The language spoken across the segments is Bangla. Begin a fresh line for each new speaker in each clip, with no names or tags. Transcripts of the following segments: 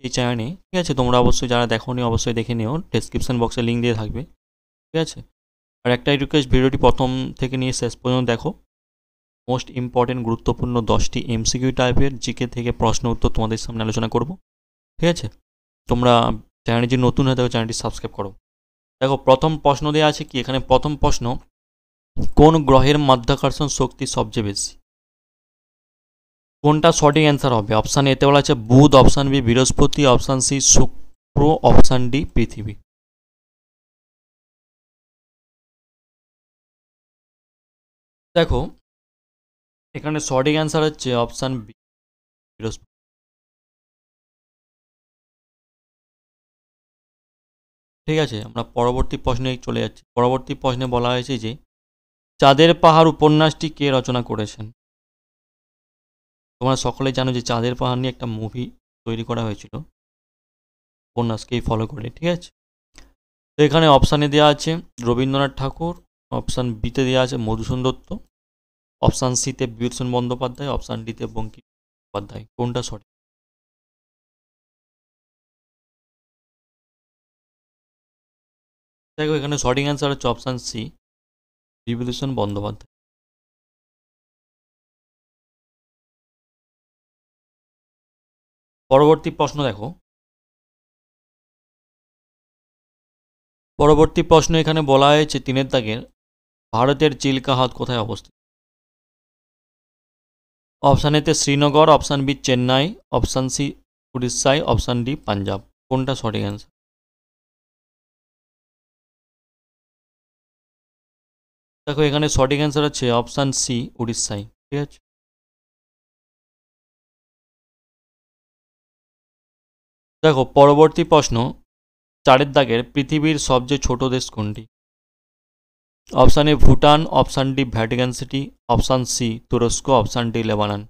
সেই চ্যানেলে ঠিক আছে তোমরা অবশ্যই যারা দেখো নি অবশ্যই দেখে নিও ডেসক্রিপশন বক্সে লিঙ্ক দিয়ে থাকবে ঠিক আছে আর একটা রিকোয়েস্ট ভিডিওটি প্রথম থেকে নিয়ে শেষ পর্যন্ত দেখো মোস্ট ইম্পর্টেন্ট গুরুত্বপূর্ণ দশটি এমসিকিউ টাইপের জিকে থেকে প্রশ্ন উত্তর তোমাদের সামনে আলোচনা করব ঠিক আছে তোমরা চ্যানেলটি নতুন হয়ে থাকো চ্যানেলটি সাবস্ক্রাইব করো দেখো প্রথম প্রশ্ন দেওয়া আছে কি এখানে প্রথম প্রশ্ন কোন গ্রহের মাধ্যাকর্ষণ শক্তি সবচেয়ে বেশি কোনটা সঠিক অ্যান্সার হবে অপশান এতে বলা আছে Budh option B Brihaspati
option C Shukra option D পৃথিবী দেখো এখানে সঠিক অ্যান্সার হচ্ছে অপশান বি বৃহস্পতি ঠিক আছে আমরা পরবর্তী প্রশ্নে চলে
যাচ্ছি পরবর্তী প্রশ্নে বলা হয়েছে যে চাঁদের পাহাড় উপন্যাসটি কে রচনা করেছেন তোমরা সকলে জানো যে চাঁদের পাহাড় নিয়ে একটা মুভি তৈরি করা হয়েছিল উপন্যাসকেই ফলো করে ঠিক আছে তো এখানে অপশানে দেওয়া আছে রবীন্দ্রনাথ ঠাকুর অপশান বিতে দেওয়া আছে মধুসূন দত্ত অপশান সিতে
বিভূষণ বন্দ্যোপাধ্যায় অপশান ডিতে বঙ্কিম বন্দ্যোপাধ্যায় কোনটা সঠিক দেখো এখানে সঠিক অ্যান্সার হচ্ছে অপশান সি বিভূষণ বন্দ্যোপাধ্যায় পরবর্তী প্রশ্ন দেখো পরবর্তী প্রশ্ন এখানে বলা হয়েছে তিনের দাগের ভারতের চিল্কা হাত কোথায় অবস্থিত
অপশান এতে Srinagar option B Chennai option C উড়িষ্যায় অপশান
ডি পাঞ্জাব কোনটা সঠিক অ্যান্সার দেখো এখানে সঠিক অ্যান্সার হচ্ছে অপশান সি উড়িষ্যায় ঠিক আছে দেখো পরবর্তী প্রশ্ন চারের দাগের পৃথিবীর সবচেয়ে ছোট দেশ কোনটি option A Bhutan option D Vatican City option C তুরস্ক অপশান ডি লেবানান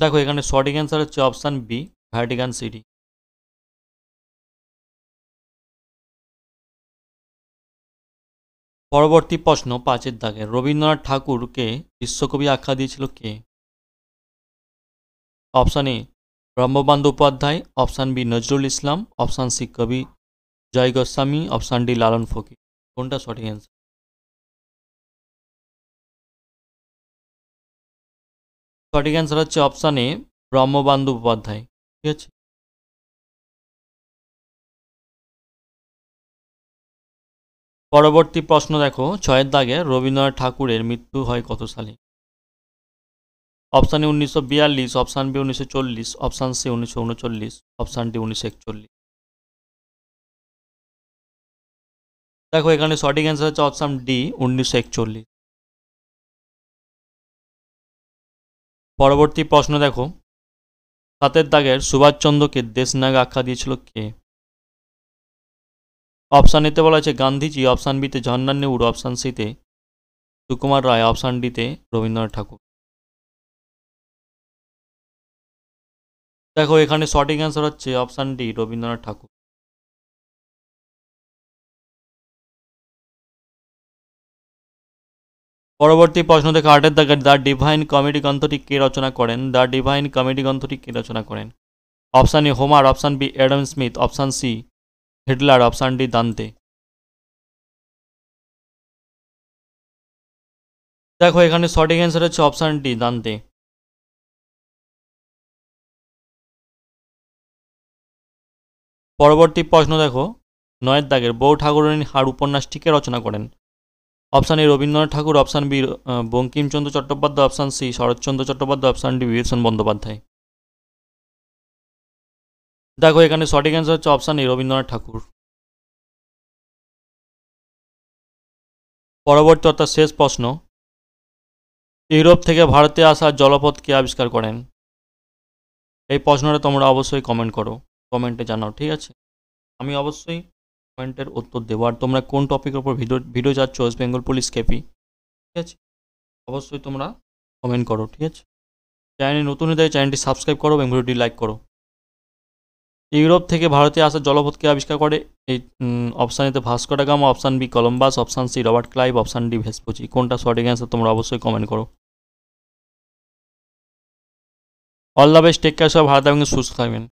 দেখো এখানে সঠিক অ্যান্সার হচ্ছে অপশান বি ভ্যাটিকান সিটি পরবর্তী প্রশ্ন পাঁচের দাগে রবীন্দ্রনাথ ঠাকুরকে বিশ্বকবি আখ্যা দিয়েছিল কে
option A Brahmabandhab Upadhyay option B Nazrul
Islam option C কবি জয় গোস্বামী অপশান ডি লালন ফকির কোনটা সঠিক অ্যান্সার সঠিক অ্যান্সার হচ্ছে অপশান এ উপাধ্যায় ঠিক আছে পরবর্তী প্রশ্ন দেখো ছয়ের দাগে রবীন্দ্রনাথ ঠাকুরের মৃত্যু হয় কত সালে
অপশান এ উনিশশো বিয়াল্লিশ অপশান বি উনিশশো চল্লিশ অপশান সি উনিশশো উনচল্লিশ অপশান ডি উনিশশো
একচল্লিশ দেখো এখানে সঠিক অ্যান্সার হচ্ছে অপশান ডি উনিশশো একচল্লিশ
পরবর্তী প্রশ্ন দেখো সাতের দাগের সুভাষচন্দ্রকে দেশনাগ আখ্যা দিয়েছিল কে অপশান এতে বলা হয়েছে গান্ধীজি অপশান বিতে ঝর্ণার নেউর অপশান সিতে সুকুমার রায় অপশান ডিতে রবীন্দ্রনাথ ঠাকুর
দেখো এখানে সঠিক অ্যান্সার হচ্ছে অপশান ডি রবীন্দ্রনাথ ঠাকুর পরবর্তী প্রশ্ন থেকে আটের দাগের দ্য ডিভাইন কমেডি গ্রন্থটি
কে রচনা করেন দ্য ডিভাইন কমেডি গ্রন্থটি কে রচনা করেন option A Homer option B Adam
Smith option C Hitler option D Dante দেখো এখানে সঠিক অ্যান্সার হচ্ছে অপশান ডি দান্তে পরবর্তী প্রশ্ন দেখো নয়ের দাগের বউ ঠাকুরানীর হাড় উপন্যাসটিকে রচনা করেন
option A Rabindranath Thakur option B Bankimchandra Chattopadhyay option C Sharatchandra
Chattopadhyay option D Bibhishan Bandyopadhyay দেখো এখানে সঠিক অ্যান্সার হচ্ছে অপশান এ রবীন্দ্রনাথ ঠাকুর পরবর্তী অর্থাৎ শেষ প্রশ্ন ইউরোপ থেকে ভারতে আসা
জলপথকে আবিষ্কার করেন এই প্রশ্নটা তোমরা অবশ্যই কমেন্ট করো কমেন্টে জানাও ঠিক আছে আমি অবশ্যই কমেন্টের উত্তর দেবো আর তোমরা কোন টপিকের উপর ভিডিও ভিডিও যাচ্ছ ওয়েস্ট বেঙ্গল পুলিশ কেপি ঠিক আছে অবশ্যই তোমরা কমেন্ট করো ঠিক আছে চ্যানেল নতুন হয়ে চ্যানেলটি সাবস্ক্রাইব করো এবং ভিডিওটি লাইক করো ইউরোপ থেকে ভারতে আসা জলপথকে আবিষ্কার করে এই অপশান এতে Bhaskar option B Columbus option C Robert Clive option D Vespucci কোনটা সঠিক অ্যান্সার তোমরা অবশ্যই কমেন্ট করো all the best take care সব ভারত এবং সুস্থ থাকবেন